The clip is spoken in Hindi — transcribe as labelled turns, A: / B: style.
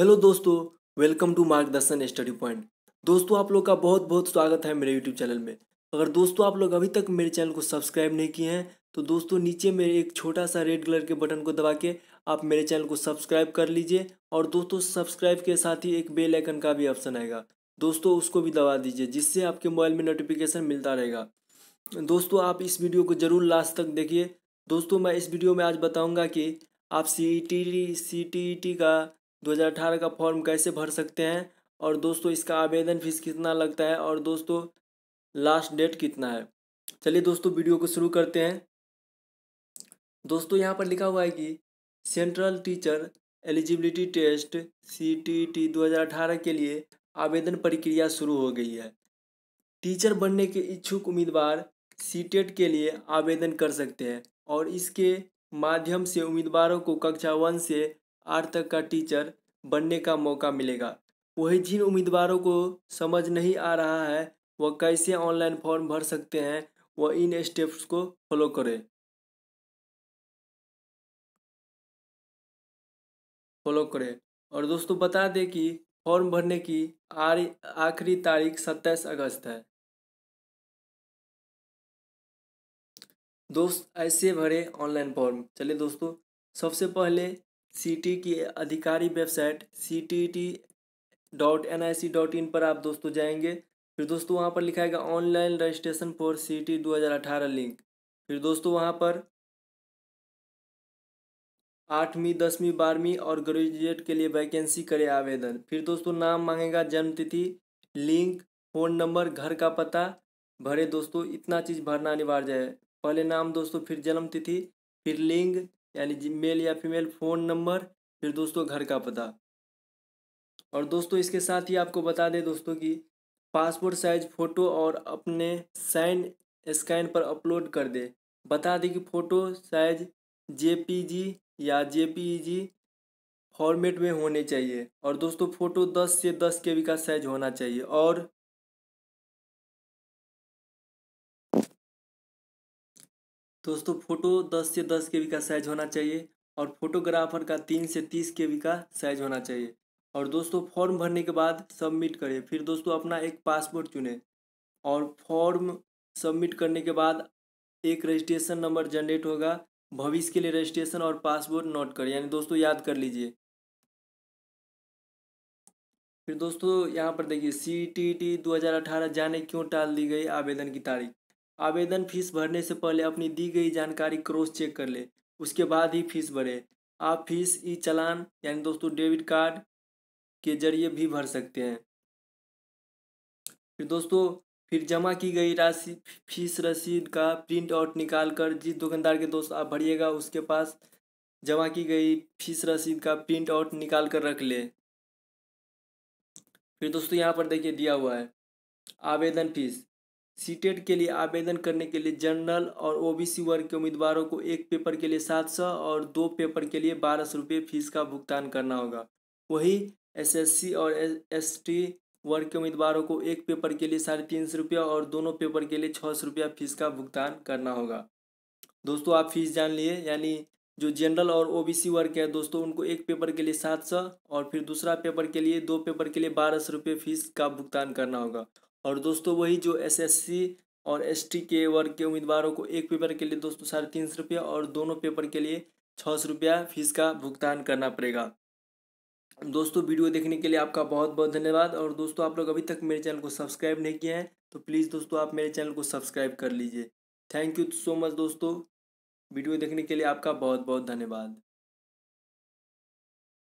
A: हेलो दोस्तों welcome to Margdarshan study point दोस्तों आप लोग का बहुत बहुत स्वागत है मेरे यूट्यूब चैनल में अगर दोस्तों आप लोग अभी तक मेरे चैनल को सब्सक्राइब नहीं किए हैं तो दोस्तों नीचे मेरे एक छोटा सा रेड कलर के बटन को दबा के आप मेरे चैनल को सब्सक्राइब कर लीजिए और दोस्तों सब्सक्राइब के साथ ही एक बेलाइकन का भी ऑप्शन आएगा दोस्तों उसको भी दबा दीजिए जिससे आपके मोबाइल में नोटिफिकेशन मिलता रहेगा दोस्तों आप इस वीडियो को ज़रूर लास्ट तक देखिए दोस्तों मैं इस वीडियो में आज बताऊँगा कि आप C T T C T E T का 2018 का फॉर्म कैसे भर सकते हैं और दोस्तों इसका आवेदन फीस कितना लगता है और दोस्तों लास्ट डेट कितना है चलिए दोस्तों वीडियो को शुरू करते हैं दोस्तों यहाँ पर लिखा हुआ है कि central teacher eligibility test C T T दो के लिए आवेदन प्रक्रिया शुरू हो गई है टीचर बनने के इच्छुक उम्मीदवार सी के लिए आवेदन कर सकते हैं और इसके माध्यम से उम्मीदवारों को कक्षा वन से आठ तक का टीचर बनने का मौका मिलेगा वही जिन उम्मीदवारों को समझ नहीं आ रहा है वह कैसे ऑनलाइन फॉर्म भर सकते हैं वह इन स्टेप्स को फॉलो करें
B: फॉलो करें और दोस्तों बता दें कि फॉर्म भरने की आखिरी तारीख सत्ताईस अगस्त है दोस्त ऐसे
A: भरे ऑनलाइन फॉर्म चलिए दोस्तों सबसे पहले सी की अधिकारी website C T T dot N I C dot in पर आप दोस्तों जाएंगे फिर दोस्तों वहाँ पर लिखाएगा online registration for C T दो हज़ार अठारह लिंक फिर दोस्तों वहाँ पर आठवीं दसवीं बारहवीं और ग्रेजुएट के लिए वैकेंसी करें आवेदन फिर दोस्तों नाम मांगेगा जन्मतिथि लिंक फ़ोन नंबर घर का पता भरे दोस्तों इतना चीज़ भरना अनिवार्य है पहले नाम दोस्तों फिर जन्म तिथि फिर लिंग यानी मेल या फीमेल फ़ोन नंबर फिर दोस्तों घर का पता और दोस्तों इसके साथ ही आपको बता दें दोस्तों कि पासपोर्ट साइज फ़ोटो और अपने साइन स्कैन पर अपलोड कर दें बता दें कि फ़ोटो साइज जे या जे फॉर्मेट में होने चाहिए और दोस्तों फ़ोटो 10 से 10 के बी का साइज होना चाहिए और
B: दोस्तों फोटो
A: 10 से 10 के का साइज होना चाहिए और फोटोग्राफर का 3 से 30 के का साइज होना चाहिए और दोस्तों फॉर्म भरने के बाद सबमिट करें फिर दोस्तों अपना एक पासपोर्ट चुनें और फॉर्म सबमिट करने के बाद एक रजिस्ट्रेशन नंबर जनरेट होगा भविष्य के लिए रजिस्ट्रेशन और पासपोर्ट नोट करें यानी दोस्तों याद कर लीजिए फिर दोस्तों यहाँ पर देखिए सी टी टी दो जाने क्यों टाल दी गई आवेदन की तारीख आवेदन फीस भरने से पहले अपनी दी गई जानकारी क्रॉस चेक कर ले उसके बाद ही फीस भरे आप फीस ई चलान यानी दोस्तों डेबिट कार्ड के जरिए भी भर सकते हैं फिर दोस्तों फिर जमा की गई राशि फीस रसीद का प्रिंट आउट निकाल कर जिस दुकानदार के दोस्त आप भरिएगा उसके पास जमा की गई फीस रसीद का प्रिंट आउट निकाल कर रख ले फिर दोस्तों यहाँ पर देखिए दिया हुआ है आवेदन फीस सीटेट के लिए आवेदन करने के लिए जनरल और ओबीसी वर्ग के उम्मीदवारों को एक पेपर के लिए सात सौ और दो पेपर के लिए बारह सौ रुपये फीस का भुगतान करना होगा वही एसएससी और एसटी वर्ग के उम्मीदवारों को एक पेपर के लिए साढ़े तीन सौ रुपया और दोनों पेपर के लिए छः सौ रुपया फीस का भुगतान करना होगा दोस्तों आप फीस जान लिए यानी जो जनरल और ओबीसी वर्ग है दोस्तों उनको एक पेपर के लिए सात सौ और फिर दूसरा पेपर के लिए दो पेपर के लिए बारह सौ रुपये फीस का भुगतान करना होगा और दोस्तों वही जो एसएससी और एसटी के वर्ग के उम्मीदवारों को एक पेपर के लिए दोस्तों साढ़े तीन सौ और दोनों पेपर के लिए छः सौ रुपया फीस का भुगतान करना पड़ेगा दोस्तों वीडियो देखने के लिए आपका बहुत बहुत धन्यवाद और दोस्तों आप लोग अभी तक मेरे चैनल को सब्सक्राइब नहीं किए हैं तो प्लीज़ दोस्तों आप मेरे चैनल को सब्सक्राइब कर लीजिए थैंक यू सो मच दोस्तों
B: वीडियो देखने के लिए आपका बहुत बहुत धन्यवाद